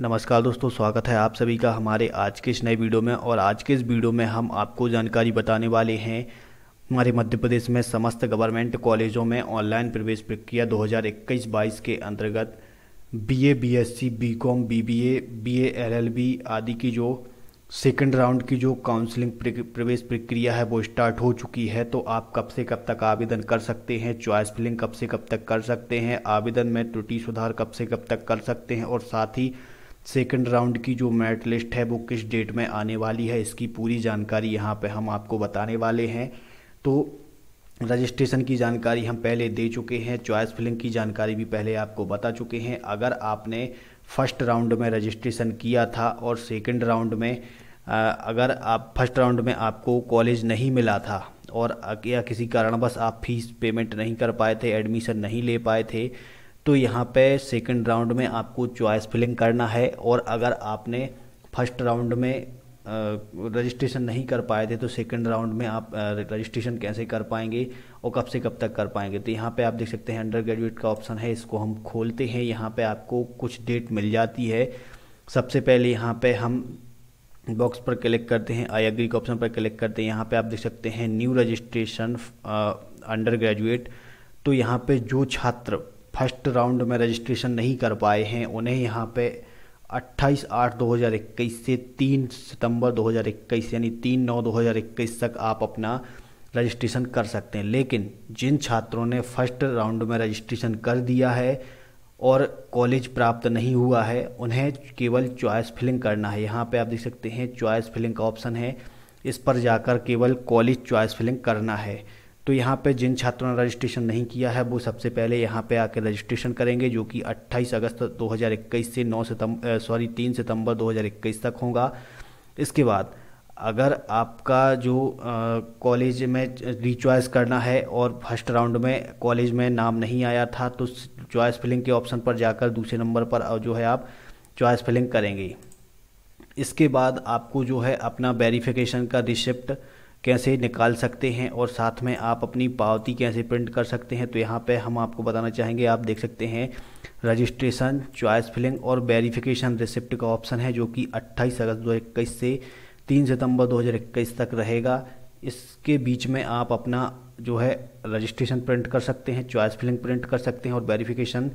नमस्कार दोस्तों स्वागत है आप सभी का हमारे आज के इस नए वीडियो में और आज के इस वीडियो में हम आपको जानकारी बताने वाले हैं हमारे मध्य प्रदेश में समस्त गवर्नमेंट कॉलेजों में ऑनलाइन प्रवेश प्रक्रिया 2021-22 के अंतर्गत BA BSc BCom BBA LLB आदि की जो सेकंड राउंड की जो काउंसलिंग प्रवेश प्रक्रिया है वो स्टार्ट हो चुकी है तो आप कब से कब तक आवेदन कर सकते हैं चॉइस फिलिंग कब से कब तक कर सकते हैं आवेदन में त्रुटि सुधार कब से कब तक कर सकते हैं और साथ ही सेकंड राउंड की जो मेरिट लिस्ट है वो किस डेट में आने वाली है इसकी पूरी जानकारी यहाँ पे हम आपको बताने वाले हैं तो रजिस्ट्रेशन की जानकारी हम पहले दे चुके हैं चॉइस फिलिंग की जानकारी भी पहले आपको बता चुके हैं अगर आपने फर्स्ट राउंड में रजिस्ट्रेशन किया था और सेकंड राउंड में अगर आप फर्स्ट राउंड में आपको कॉलेज नहीं मिला था और या किसी कारणवश आप फीस पेमेंट नहीं कर पाए थे एडमिशन नहीं ले पाए थे तो यहाँ पे सेकंड राउंड में आपको चॉइस फिलिंग करना है और अगर आपने फर्स्ट राउंड में रजिस्ट्रेशन नहीं कर पाए थे तो सेकंड राउंड में आप रजिस्ट्रेशन कैसे कर पाएंगे और कब से कब तक कर पाएंगे तो यहाँ पे आप देख सकते हैं अंडर ग्रेजुएट का ऑप्शन है इसको हम खोलते हैं यहाँ पे आपको कुछ डेट मिल जाती है सबसे पहले यहाँ पे हम बॉक्स पर क्लिक करते हैं आई एग्री के ऑप्शन पर क्लिक करते हैं यहाँ पे आप देख सकते हैं न्यू रजिस्ट्रेशन अंडर ग्रेजुएट तो यहाँ पे जो छात्र फर्स्ट राउंड में रजिस्ट्रेशन नहीं कर पाए हैं उन्हें यहाँ पे 28 आठ 2021 से 3 सितंबर 2021 यानी 3 नौ 2021 तक आप अपना रजिस्ट्रेशन कर सकते हैं लेकिन जिन छात्रों ने फर्स्ट राउंड में रजिस्ट्रेशन कर दिया है और कॉलेज प्राप्त नहीं हुआ है उन्हें केवल चॉइस फिलिंग करना है यहाँ पे आप देख सकते हैं चॉइस फिलिंग का ऑप्शन है इस पर जाकर केवल कॉलेज चॉइस फिलिंग करना है तो यहाँ पे जिन छात्रों ने रजिस्ट्रेशन नहीं किया है वो सबसे पहले यहाँ पे आकर रजिस्ट्रेशन करेंगे जो कि 28 अगस्त 2021 से 9 सितंबर सॉरी 3 सितंबर 2021 तक होगा इसके बाद अगर आपका जो कॉलेज में रिचॉइस करना है और फर्स्ट राउंड में कॉलेज में नाम नहीं आया था तो चॉइस फिलिंग के ऑप्शन पर जाकर दूसरे नंबर पर जो है आप चॉइस फिलिंग करेंगे इसके बाद आपको जो है अपना वेरिफिकेशन का रिसिप्ट कैसे निकाल सकते हैं और साथ में आप अपनी पावती कैसे प्रिंट कर सकते हैं तो यहाँ पे हम आपको बताना चाहेंगे आप देख सकते हैं रजिस्ट्रेशन चॉइस फिलिंग और वेरिफिकेशन रिसिप्ट का ऑप्शन है जो कि 28 अगस्त 2021 से 3 सितंबर 2021 तक रहेगा इसके बीच में आप अपना जो है रजिस्ट्रेशन प्रिंट कर सकते हैं चॉइस फिलिंग प्रिंट कर सकते हैं और वेरीफिकेशन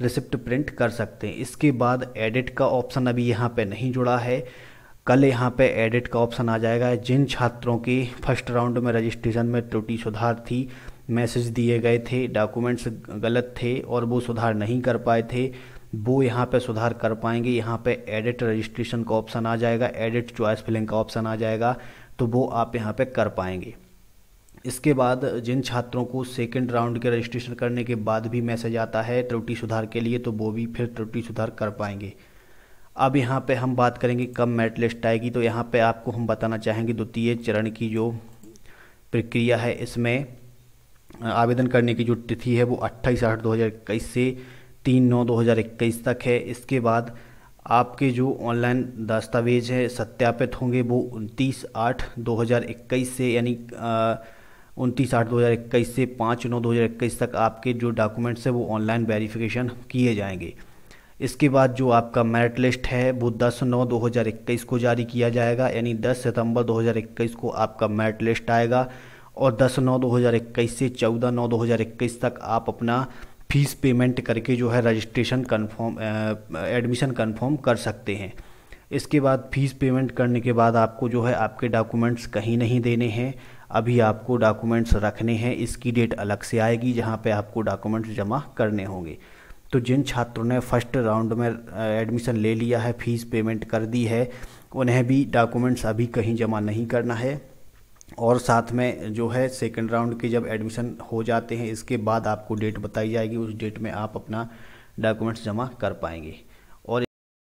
रिसिप्ट प्रिंट कर सकते हैं इसके बाद एडिट का ऑप्शन अभी यहाँ पर नहीं जुड़ा है कल यहाँ पे एडिट का ऑप्शन आ जाएगा जिन छात्रों की फर्स्ट राउंड में रजिस्ट्रेशन में त्रुटि सुधार थी मैसेज दिए गए थे डॉक्यूमेंट्स गलत थे और वो सुधार नहीं कर पाए थे वो यहाँ पे सुधार कर पाएंगे यहाँ पे एडिट रजिस्ट्रेशन का ऑप्शन आ जाएगा एडिट चॉइस फिलिंग का ऑप्शन आ जाएगा तो वो आप यहाँ पे कर पाएंगे इसके बाद जिन छात्रों को सेकेंड राउंड के रजिस्ट्रेशन करने के बाद भी मैसेज आता है त्रुटि सुधार के लिए तो वो भी फिर त्रुटि सुधार कर पाएंगे अब यहाँ पे हम बात करेंगे कब मेरिट लिस्ट आएगी तो यहाँ पे आपको हम बताना चाहेंगे द्वितीय चरण की जो प्रक्रिया है इसमें आवेदन करने की जो तिथि है वो अट्ठाईस आठ दो हज़ार इक्कीस से तीन नौ दो हज़ार इक्कीस तक है इसके बाद आपके जो ऑनलाइन दस्तावेज हैं सत्यापित होंगे वो उनतीस आठ दो हज़ार इक्कीस से यानी उनतीस आठ दो हज़ार इक्कीस से पाँच नौ दो हज़ार इक्कीस तक आपके जो डॉक्यूमेंट्स हैं वो ऑनलाइन वेरिफिकेशन किए जाएंगे इसके बाद जो आपका मेरिट लिस्ट है वो 10 नौ 2021 को जारी किया जाएगा यानी 10 सितंबर 2021 को आपका मेरिट लिस्ट आएगा और 10 नौ 2021 से 14 नौ 2021 तक आप अपना फीस पेमेंट करके जो है रजिस्ट्रेशन कन्फर्म एडमिशन कन्फर्म कर सकते हैं इसके बाद फीस पेमेंट करने के बाद आपको जो है आपके डॉक्यूमेंट्स कहीं नहीं देने हैं अभी आपको डॉक्यूमेंट्स रखने हैं इसकी डेट अलग से आएगी जहाँ पे आपको डॉक्यूमेंट्स जमा करने होंगे तो जिन छात्रों ने फर्स्ट राउंड में एडमिशन ले लिया है फीस पेमेंट कर दी है उन्हें भी डॉक्यूमेंट्स अभी कहीं जमा नहीं करना है और साथ में जो है सेकंड राउंड के जब एडमिशन हो जाते हैं इसके बाद आपको डेट बताई जाएगी उस डेट में आप अपना डॉक्यूमेंट्स जमा कर पाएंगे